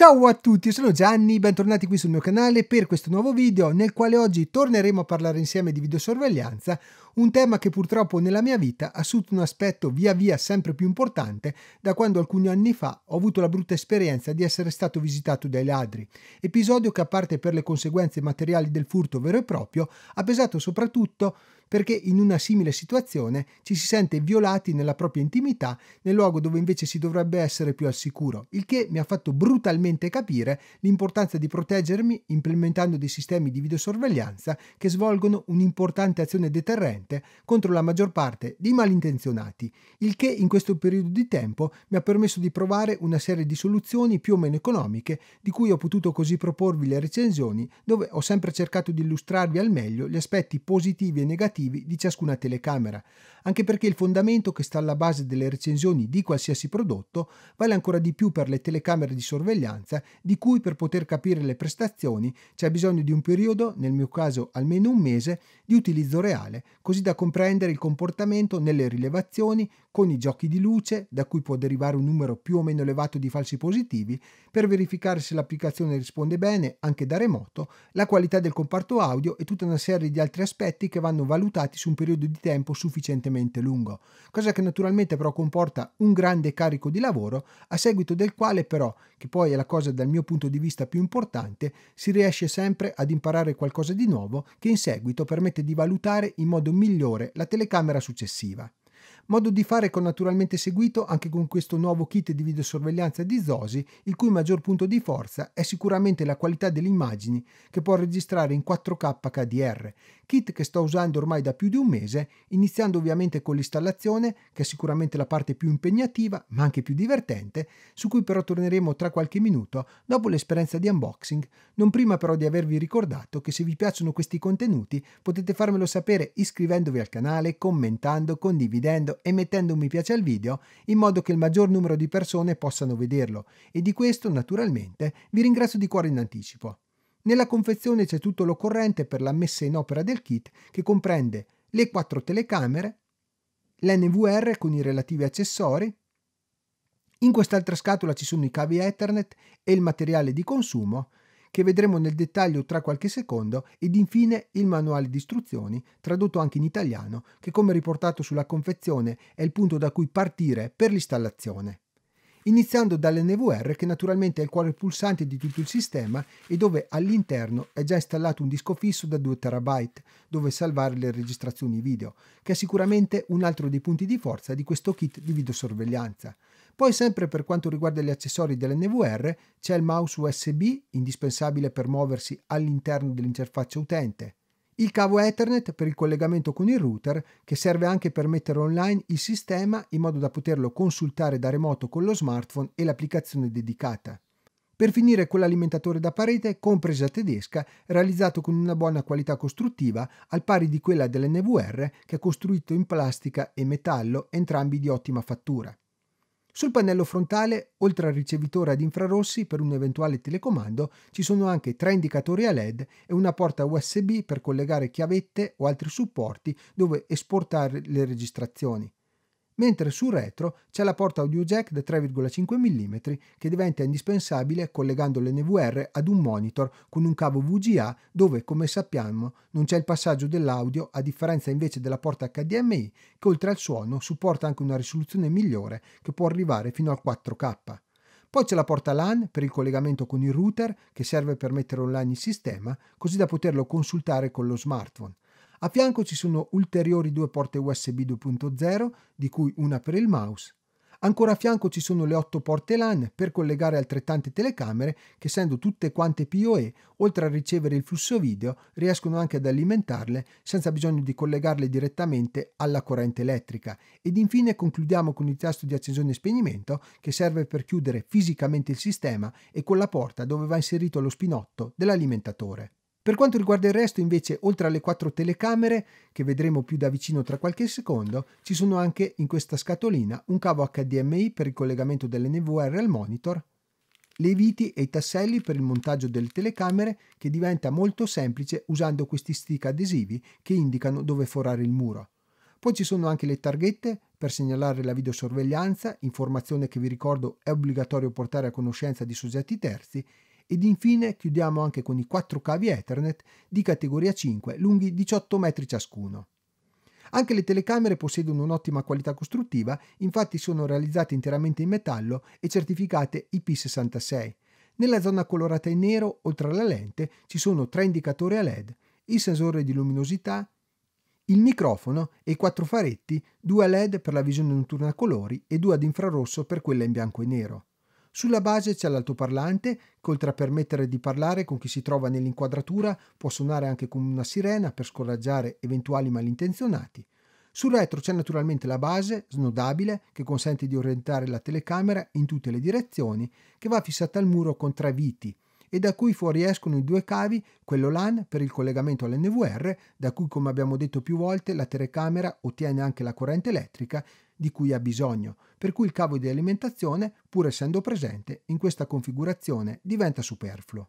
Ciao a tutti, io sono Gianni, bentornati qui sul mio canale per questo nuovo video nel quale oggi torneremo a parlare insieme di videosorveglianza, un tema che purtroppo nella mia vita ha assunto un aspetto via via sempre più importante da quando alcuni anni fa ho avuto la brutta esperienza di essere stato visitato dai ladri, episodio che a parte per le conseguenze materiali del furto vero e proprio ha pesato soprattutto perché in una simile situazione ci si sente violati nella propria intimità nel luogo dove invece si dovrebbe essere più al sicuro, il che mi ha fatto brutalmente capire l'importanza di proteggermi implementando dei sistemi di videosorveglianza che svolgono un'importante azione deterrente contro la maggior parte dei malintenzionati, il che in questo periodo di tempo mi ha permesso di provare una serie di soluzioni più o meno economiche di cui ho potuto così proporvi le recensioni dove ho sempre cercato di illustrarvi al meglio gli aspetti positivi e negativi relativi di ciascuna telecamera, anche perché il fondamento che sta alla base delle recensioni di qualsiasi prodotto vale ancora di più per le telecamere di sorveglianza, di cui per poter capire le prestazioni c'è bisogno di un periodo, nel mio caso almeno un mese, di utilizzo reale, così da comprendere il comportamento nelle rilevazioni, con i giochi di luce, da cui può derivare un numero più o meno elevato di falsi positivi, per verificare se l'applicazione risponde bene anche da remoto, la qualità del comparto audio e tutta una serie di altri aspetti che vanno valutati su un periodo di tempo sufficientemente estremamente lungo, cosa che naturalmente però comporta un grande carico di lavoro, a seguito del quale però, che poi è la cosa dal mio punto di vista più importante, si riesce sempre ad imparare qualcosa di nuovo che in seguito permette di valutare in modo migliore la telecamera successiva. Modo di fare che ho naturalmente seguito anche con questo nuovo kit di videosorveglianza di Zosi, il cui maggior punto di forza è sicuramente la qualità delle immagini che può registrare in 4K HDR kit che sto usando ormai da più di un mese, iniziando ovviamente con l'installazione, che è sicuramente la parte più impegnativa, ma anche più divertente, su cui però torneremo tra qualche minuto dopo l'esperienza di unboxing, non prima però di avervi ricordato che se vi piacciono questi contenuti potete farmelo sapere iscrivendovi al canale, commentando, condividendo e mettendo un mi piace al video, in modo che il maggior numero di persone possano vederlo, e di questo naturalmente vi ringrazio di cuore in anticipo. Nella confezione c'è tutto l'occorrente per la messa in opera del kit che comprende le quattro telecamere, l'NVR con i relativi accessori, in quest'altra scatola ci sono i cavi Ethernet e il materiale di consumo che vedremo nel dettaglio tra qualche secondo ed infine il manuale di istruzioni tradotto anche in italiano che come riportato sulla confezione è il punto da cui partire per l'installazione iniziando dall'NVR che naturalmente è il cuore pulsante di tutto il sistema e dove all'interno è già installato un disco fisso da 2 TB dove salvare le registrazioni video, che è sicuramente un altro dei punti di forza di questo kit di videosorveglianza. Poi sempre per quanto riguarda gli accessori dell'NVR c'è il mouse USB indispensabile per muoversi all'interno dell'interfaccia utente, il cavo Ethernet per il collegamento con il router che serve anche per mettere online il sistema in modo da poterlo consultare da remoto con lo smartphone e l'applicazione dedicata. Per finire con l'alimentatore da parete compresa tedesca realizzato con una buona qualità costruttiva al pari di quella dell'NVR che è costruito in plastica e metallo entrambi di ottima fattura. Sul pannello frontale, oltre al ricevitore ad infrarossi per un eventuale telecomando, ci sono anche tre indicatori a LED e una porta USB per collegare chiavette o altri supporti dove esportare le registrazioni mentre sul retro c'è la porta audio jack da 3,5 mm che diventa indispensabile collegando l'NVR ad un monitor con un cavo VGA dove, come sappiamo, non c'è il passaggio dell'audio a differenza invece della porta HDMI che oltre al suono supporta anche una risoluzione migliore che può arrivare fino al 4K. Poi c'è la porta LAN per il collegamento con il router che serve per mettere online il sistema così da poterlo consultare con lo smartphone. A fianco ci sono ulteriori due porte USB 2.0, di cui una per il mouse. Ancora a fianco ci sono le 8 porte LAN per collegare altrettante telecamere che essendo tutte quante PoE, oltre a ricevere il flusso video, riescono anche ad alimentarle senza bisogno di collegarle direttamente alla corrente elettrica. Ed infine concludiamo con il tasto di accessione e spegnimento che serve per chiudere fisicamente il sistema e con la porta dove va inserito lo spinotto dell'alimentatore. Per quanto riguarda il resto, invece, oltre alle quattro telecamere, che vedremo più da vicino tra qualche secondo, ci sono anche in questa scatolina un cavo HDMI per il collegamento dell'NVR al monitor, le viti e i tasselli per il montaggio delle telecamere che diventa molto semplice usando questi stick adesivi che indicano dove forare il muro. Poi ci sono anche le targhette per segnalare la videosorveglianza, informazione che vi ricordo è obbligatorio portare a conoscenza di soggetti terzi, ed infine chiudiamo anche con i quattro cavi Ethernet di categoria 5 lunghi 18 metri ciascuno. Anche le telecamere possiedono un'ottima qualità costruttiva, infatti sono realizzate interamente in metallo e certificate IP66. Nella zona colorata in nero, oltre alla lente, ci sono tre indicatori a LED, il sensore di luminosità, il microfono e i quattro faretti, due a LED per la visione notturna a colori e due ad infrarosso per quella in bianco e nero. Sulla base c'è l'altoparlante che oltre a permettere di parlare con chi si trova nell'inquadratura può suonare anche con una sirena per scoraggiare eventuali malintenzionati. Sul retro c'è naturalmente la base, snodabile, che consente di orientare la telecamera in tutte le direzioni, che va fissata al muro con tre viti, e da cui fuoriescono i due cavi, quello LAN per il collegamento all'NVR, da cui come abbiamo detto più volte la telecamera ottiene anche la corrente elettrica di cui ha bisogno, per cui il cavo di alimentazione, pur essendo presente, in questa configurazione diventa superfluo.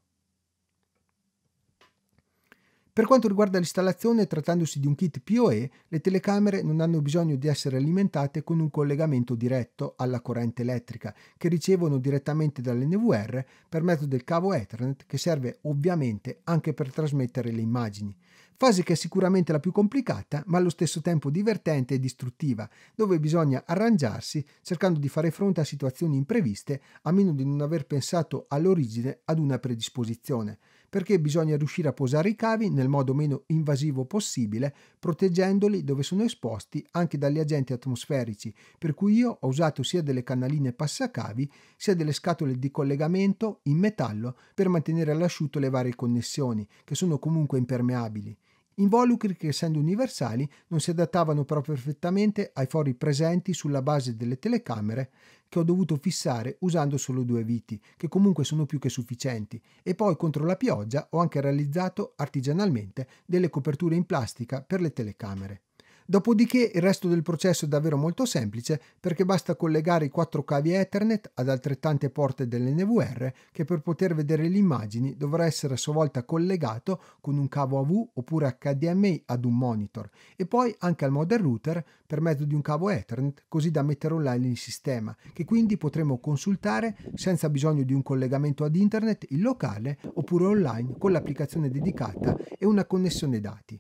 Per quanto riguarda l'installazione, trattandosi di un kit PoE, le telecamere non hanno bisogno di essere alimentate con un collegamento diretto alla corrente elettrica, che ricevono direttamente dall'NVR per mezzo del cavo Ethernet, che serve ovviamente anche per trasmettere le immagini. Fase che è sicuramente la più complicata, ma allo stesso tempo divertente e distruttiva, dove bisogna arrangiarsi cercando di fare fronte a situazioni impreviste, a meno di non aver pensato all'origine ad una predisposizione perché bisogna riuscire a posare i cavi nel modo meno invasivo possibile, proteggendoli dove sono esposti anche dagli agenti atmosferici, per cui io ho usato sia delle cannaline passacavi sia delle scatole di collegamento in metallo per mantenere all'asciutto le varie connessioni, che sono comunque impermeabili. Involucri che essendo universali non si adattavano però perfettamente ai fori presenti sulla base delle telecamere che ho dovuto fissare usando solo due viti, che comunque sono più che sufficienti, e poi contro la pioggia ho anche realizzato artigianalmente delle coperture in plastica per le telecamere. Dopodiché il resto del processo è davvero molto semplice perché basta collegare i quattro cavi Ethernet ad altrettante porte dell'NVR che per poter vedere le immagini dovrà essere a sua volta collegato con un cavo AV oppure HDMI ad un monitor e poi anche al modern router per mezzo di un cavo Ethernet così da mettere online il sistema che quindi potremo consultare senza bisogno di un collegamento ad internet in locale oppure online con l'applicazione dedicata e una connessione dati.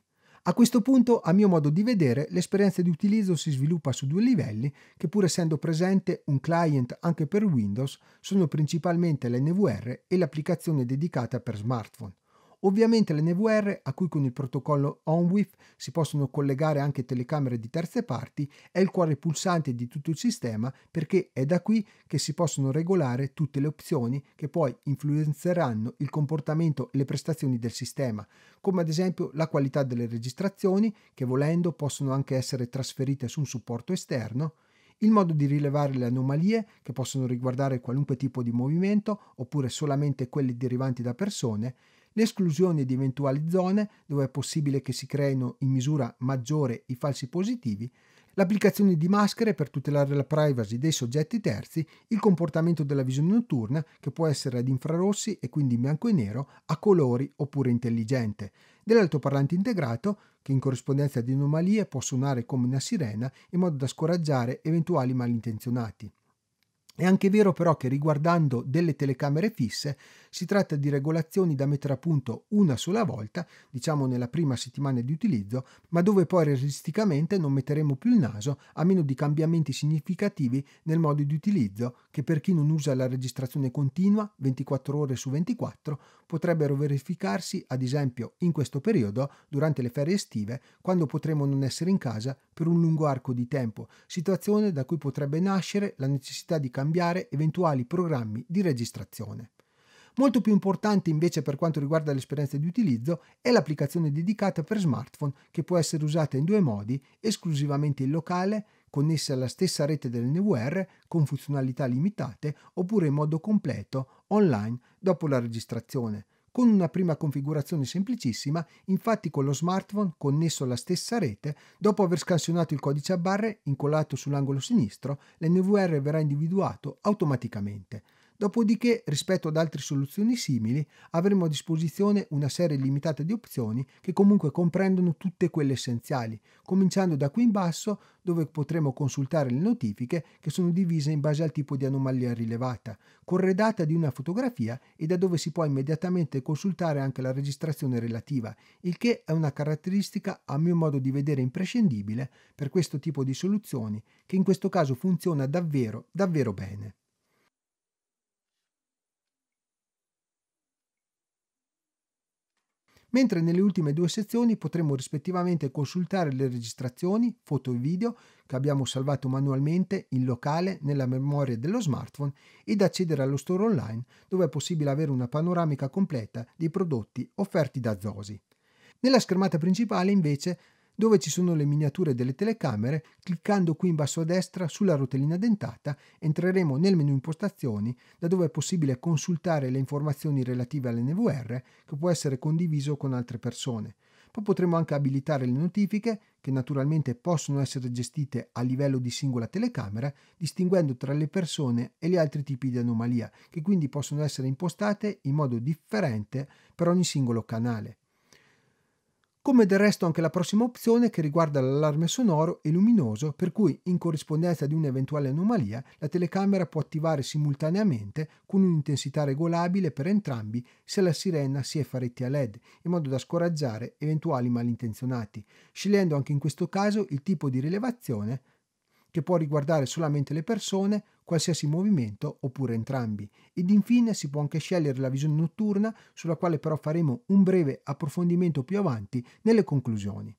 A questo punto, a mio modo di vedere, l'esperienza di utilizzo si sviluppa su due livelli che pur essendo presente un client anche per Windows sono principalmente l'NVR e l'applicazione dedicata per smartphone. Ovviamente le NVR, a cui con il protocollo ONWIF si possono collegare anche telecamere di terze parti, è il cuore pulsante di tutto il sistema perché è da qui che si possono regolare tutte le opzioni che poi influenzeranno il comportamento e le prestazioni del sistema, come ad esempio la qualità delle registrazioni, che volendo possono anche essere trasferite su un supporto esterno, il modo di rilevare le anomalie che possono riguardare qualunque tipo di movimento oppure solamente quelli derivanti da persone l'esclusione di eventuali zone dove è possibile che si creino in misura maggiore i falsi positivi, l'applicazione di maschere per tutelare la privacy dei soggetti terzi, il comportamento della visione notturna che può essere ad infrarossi e quindi in bianco e nero, a colori oppure intelligente, dell'altoparlante integrato che in corrispondenza di anomalie può suonare come una sirena in modo da scoraggiare eventuali malintenzionati. È anche vero però che riguardando delle telecamere fisse si tratta di regolazioni da mettere a punto una sola volta, diciamo nella prima settimana di utilizzo, ma dove poi realisticamente non metteremo più il naso a meno di cambiamenti significativi nel modo di utilizzo che per chi non usa la registrazione continua 24 ore su 24 potrebbero verificarsi ad esempio in questo periodo durante le ferie estive quando potremo non essere in casa per un lungo arco di tempo, situazione da cui potrebbe nascere la necessità di cambiare eventuali programmi di registrazione. Molto più importante invece per quanto riguarda l'esperienza di utilizzo è l'applicazione dedicata per smartphone che può essere usata in due modi, esclusivamente in locale, connessa alla stessa rete del NVR con funzionalità limitate oppure in modo completo online dopo la registrazione. Con una prima configurazione semplicissima, infatti con lo smartphone connesso alla stessa rete, dopo aver scansionato il codice a barre incollato sull'angolo sinistro, l'NVR verrà individuato automaticamente. Dopodiché, rispetto ad altre soluzioni simili, avremo a disposizione una serie limitata di opzioni che comunque comprendono tutte quelle essenziali, cominciando da qui in basso dove potremo consultare le notifiche che sono divise in base al tipo di anomalia rilevata, corredata di una fotografia e da dove si può immediatamente consultare anche la registrazione relativa, il che è una caratteristica a mio modo di vedere imprescindibile per questo tipo di soluzioni che in questo caso funziona davvero, davvero bene. mentre nelle ultime due sezioni potremo rispettivamente consultare le registrazioni, foto e video che abbiamo salvato manualmente in locale nella memoria dello smartphone ed accedere allo store online dove è possibile avere una panoramica completa dei prodotti offerti da Zosi. Nella schermata principale invece dove ci sono le miniature delle telecamere, cliccando qui in basso a destra sulla rotellina dentata entreremo nel menu impostazioni da dove è possibile consultare le informazioni relative all'NVR che può essere condiviso con altre persone. Poi potremo anche abilitare le notifiche che naturalmente possono essere gestite a livello di singola telecamera distinguendo tra le persone e gli altri tipi di anomalia che quindi possono essere impostate in modo differente per ogni singolo canale come del resto anche la prossima opzione che riguarda l'allarme sonoro e luminoso per cui in corrispondenza di un'eventuale anomalia la telecamera può attivare simultaneamente con un'intensità regolabile per entrambi se la sirena si è faretti a led in modo da scoraggiare eventuali malintenzionati, scegliendo anche in questo caso il tipo di rilevazione che può riguardare solamente le persone qualsiasi movimento oppure entrambi. Ed infine si può anche scegliere la visione notturna, sulla quale però faremo un breve approfondimento più avanti nelle conclusioni.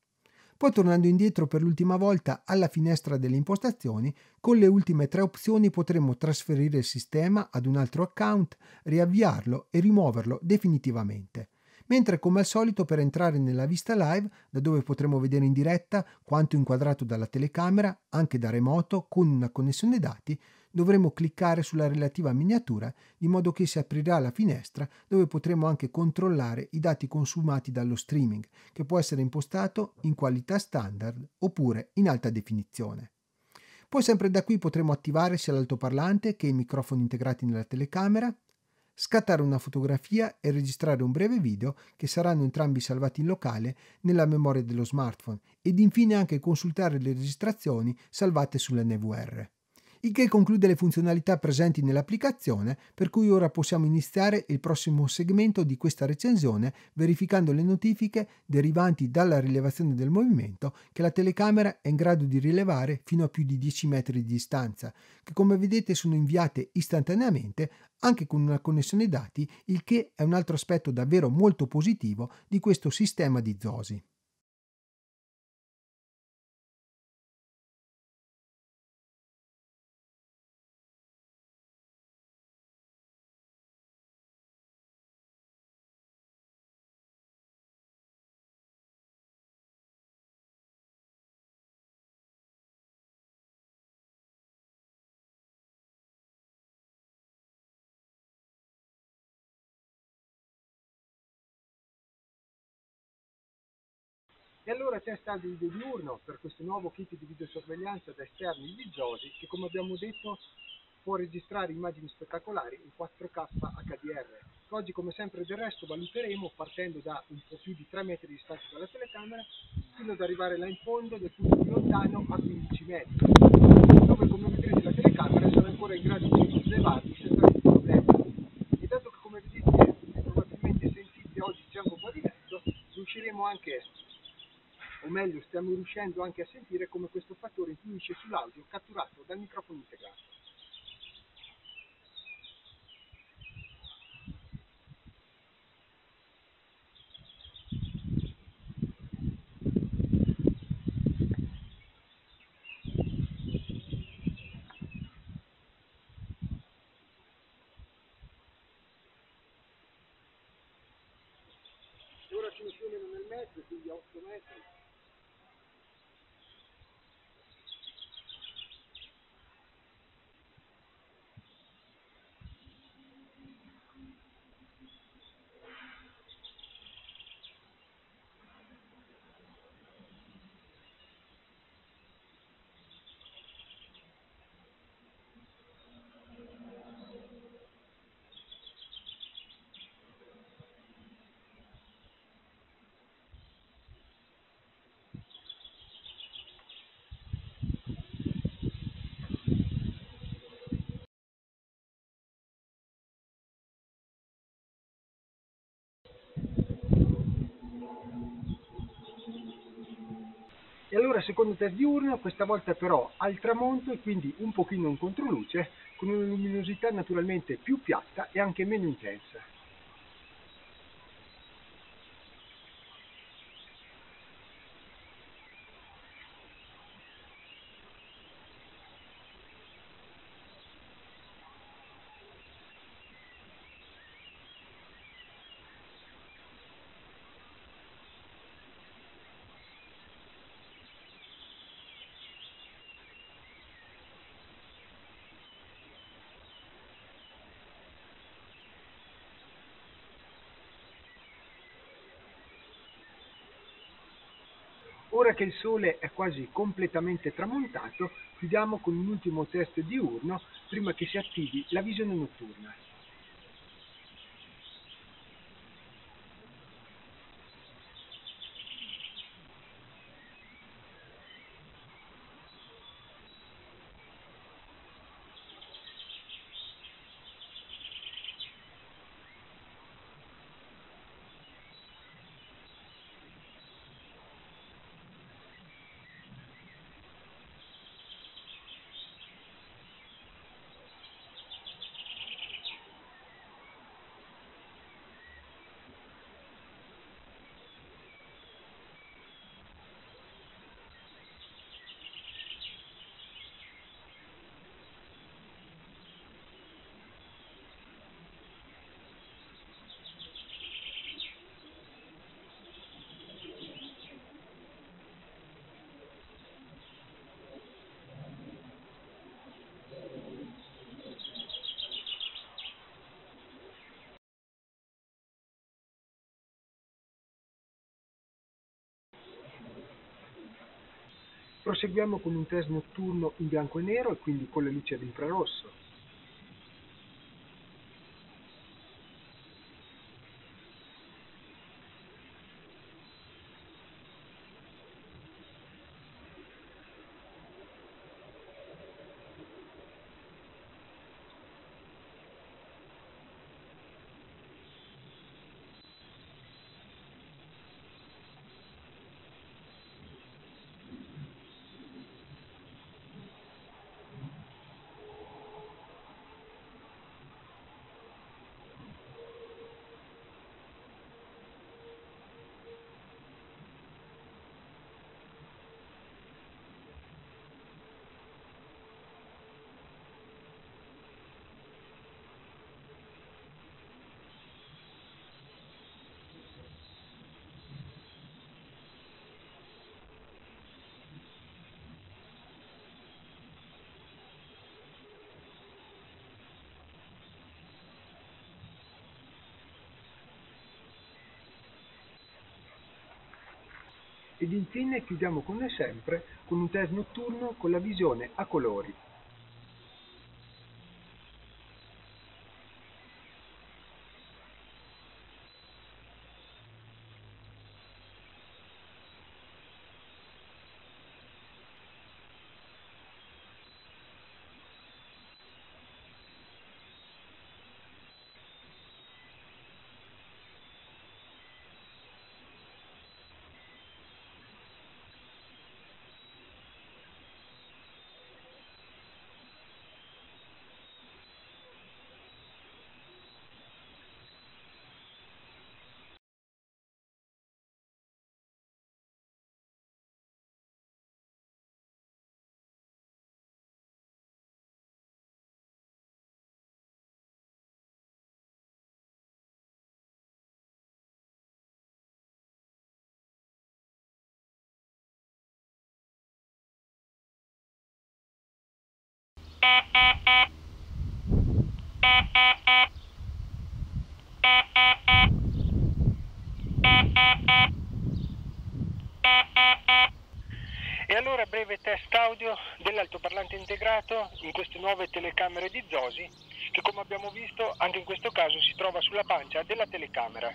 Poi tornando indietro per l'ultima volta alla finestra delle impostazioni, con le ultime tre opzioni potremo trasferire il sistema ad un altro account, riavviarlo e rimuoverlo definitivamente mentre come al solito per entrare nella vista live, da dove potremo vedere in diretta quanto inquadrato dalla telecamera, anche da remoto, con una connessione dati, dovremo cliccare sulla relativa miniatura di modo che si aprirà la finestra dove potremo anche controllare i dati consumati dallo streaming, che può essere impostato in qualità standard oppure in alta definizione. Poi sempre da qui potremo attivare sia l'altoparlante che i microfoni integrati nella telecamera, scattare una fotografia e registrare un breve video che saranno entrambi salvati in locale nella memoria dello smartphone ed infine anche consultare le registrazioni salvate sull'NVR il che conclude le funzionalità presenti nell'applicazione, per cui ora possiamo iniziare il prossimo segmento di questa recensione verificando le notifiche derivanti dalla rilevazione del movimento che la telecamera è in grado di rilevare fino a più di 10 metri di distanza, che come vedete sono inviate istantaneamente anche con una connessione dati, il che è un altro aspetto davvero molto positivo di questo sistema di Zosi. E allora c'è Standing il Diurno per questo nuovo kit di videosorveglianza da esterni invidiosi che come abbiamo detto può registrare immagini spettacolari in 4K HDR. Oggi come sempre del resto valuteremo partendo da un po' più di 3 metri di distanza dalla telecamera fino ad arrivare là in fondo del punto più lontano a 15 metri dove come vedrete la telecamera sarà ancora in grado di rilevarli senza nessun problema. E dato che come vedete probabilmente sentite oggi c'è un po' di vento riusciremo anche o meglio stiamo riuscendo anche a sentire come questo fattore influisce sull'audio catturato dal microfono integrato. Ora sono più o nel mezzo, quindi a 8 metri. E allora secondo test diurno, questa volta però al tramonto e quindi un pochino in controluce, con una luminosità naturalmente più piatta e anche meno intensa. Ora che il sole è quasi completamente tramontato, chiudiamo con un ultimo test diurno prima che si attivi la visione notturna. Proseguiamo con un test notturno in bianco e nero e quindi con le luci ad infrarosso. ed infine chiudiamo come sempre con un test notturno con la visione a colori. E allora breve test audio dell'altoparlante integrato in queste nuove telecamere di Zosi che come abbiamo visto anche in questo caso si trova sulla pancia della telecamera.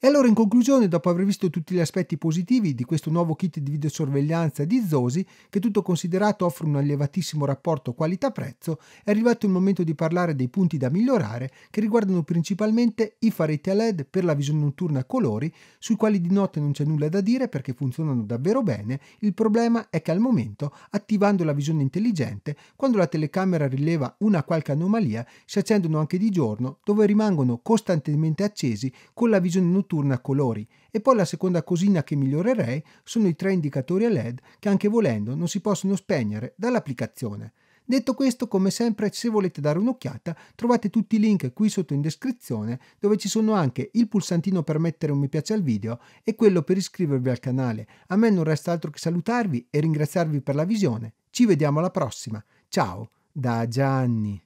E allora in conclusione, dopo aver visto tutti gli aspetti positivi di questo nuovo kit di videosorveglianza di Zosi, che tutto considerato offre un elevatissimo rapporto qualità-prezzo, è arrivato il momento di parlare dei punti da migliorare che riguardano principalmente i faretti a LED per la visione notturna a colori, sui quali di notte non c'è nulla da dire perché funzionano davvero bene, il problema è che al momento, attivando la visione intelligente, quando la telecamera rileva una qualche anomalia, si accendono anche di giorno, dove rimangono costantemente accesi con la visione notturna notturna a colori e poi la seconda cosina che migliorerei sono i tre indicatori a LED che anche volendo non si possono spegnere dall'applicazione. Detto questo, come sempre, se volete dare un'occhiata, trovate tutti i link qui sotto in descrizione, dove ci sono anche il pulsantino per mettere un mi piace al video e quello per iscrivervi al canale. A me non resta altro che salutarvi e ringraziarvi per la visione. Ci vediamo alla prossima. Ciao da Gianni.